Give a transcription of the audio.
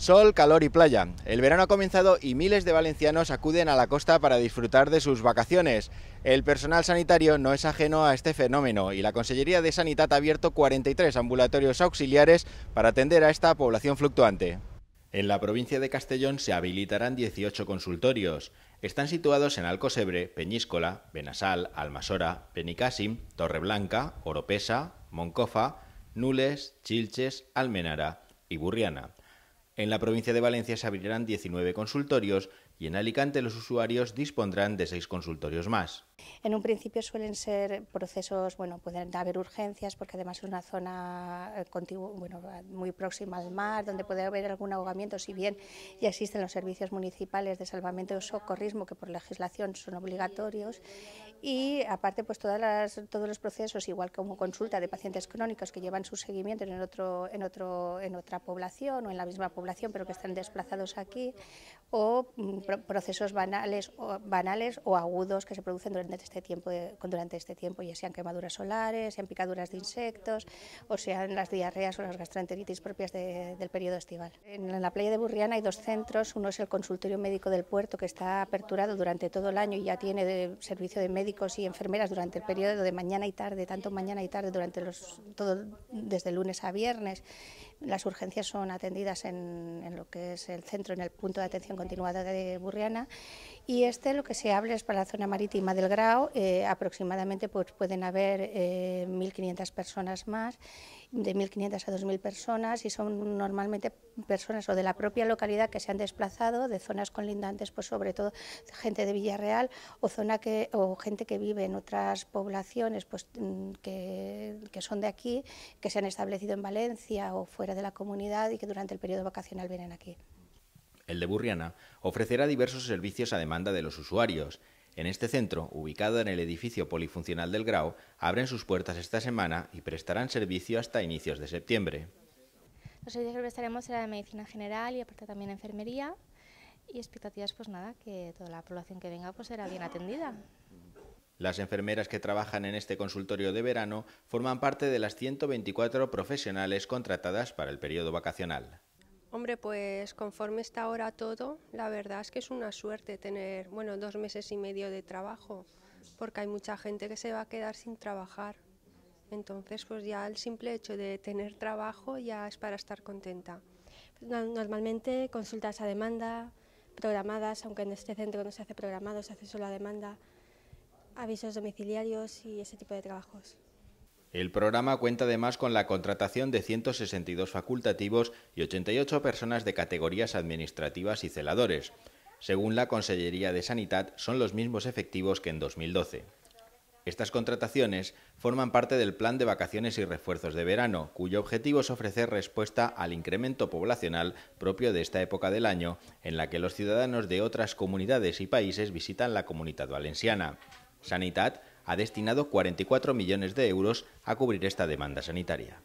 Sol, calor y playa. El verano ha comenzado y miles de valencianos acuden a la costa para disfrutar de sus vacaciones. El personal sanitario no es ajeno a este fenómeno y la Consellería de Sanidad ha abierto 43 ambulatorios auxiliares para atender a esta población fluctuante. En la provincia de Castellón se habilitarán 18 consultorios. Están situados en Alcosebre, Peñíscola, Benasal, Almasora, Penicasim, Torreblanca, Oropesa, Moncofa, Nules, Chilches, Almenara y Burriana. En la provincia de Valencia se abrirán 19 consultorios y en Alicante los usuarios dispondrán de 6 consultorios más. En un principio suelen ser procesos, bueno, pueden haber urgencias porque además es una zona eh, bueno, muy próxima al mar, donde puede haber algún ahogamiento, si bien ya existen los servicios municipales de salvamento y socorrismo que por legislación son obligatorios y aparte pues todas las, todos los procesos, igual como consulta de pacientes crónicos que llevan su seguimiento en, otro, en, otro, en otra población o en la misma población pero que están desplazados aquí o mm, procesos banales o, banales o agudos que se producen durante durante este tiempo, durante este tiempo ya sean quemaduras solares, sean picaduras de insectos o sean las diarreas o las gastroenteritis propias del periodo estival. En la playa de Burriana hay dos centros, uno es el consultorio médico del puerto que está aperturado durante todo el año y ya tiene eh, servicio de médicos y enfermeras durante el periodo de mañana y tarde, tanto mañana y tarde durante los, desde lunes a viernes las urgencias son atendidas en, lo que es el centro, en el punto de atención continuada de Burriana y este lo que se habla es para la zona marítima del Grau, eh, aproximadamente pues, pueden haber 1.500 eh, personas más de 1.500 a 2.000 personas y son normalmente personas o de la propia localidad que se han desplazado de zonas colindantes, pues sobre todo gente de Villarreal o zona que o gente que vive en otras poblaciones, pues mm, que, que son de aquí, que se han establecido en Valencia o fuera de la comunidad y que durante el periodo vacacional vienen aquí. El de Burriana ofrecerá diversos servicios a demanda de los usuarios en este centro, ubicado en el edificio polifuncional del Grau, abren sus puertas esta semana y prestarán servicio hasta inicios de septiembre. Los servicios que prestaremos serán de medicina general y aparte también enfermería y expectativas pues nada, que toda la población que venga pues, será bien atendida. Las enfermeras que trabajan en este consultorio de verano forman parte de las 124 profesionales contratadas para el periodo vacacional. Hombre, pues conforme está ahora todo, la verdad es que es una suerte tener, bueno, dos meses y medio de trabajo, porque hay mucha gente que se va a quedar sin trabajar. Entonces, pues ya el simple hecho de tener trabajo ya es para estar contenta. Normalmente consultas a demanda, programadas, aunque en este centro no se hace programado, se hace solo a demanda, avisos domiciliarios y ese tipo de trabajos. El programa cuenta además con la contratación de 162 facultativos y 88 personas de categorías administrativas y celadores. Según la Consellería de Sanidad, son los mismos efectivos que en 2012. Estas contrataciones forman parte del plan de vacaciones y refuerzos de verano, cuyo objetivo es ofrecer respuesta al incremento poblacional propio de esta época del año, en la que los ciudadanos de otras comunidades y países visitan la comunidad valenciana. Sanitat ha destinado 44 millones de euros a cubrir esta demanda sanitaria.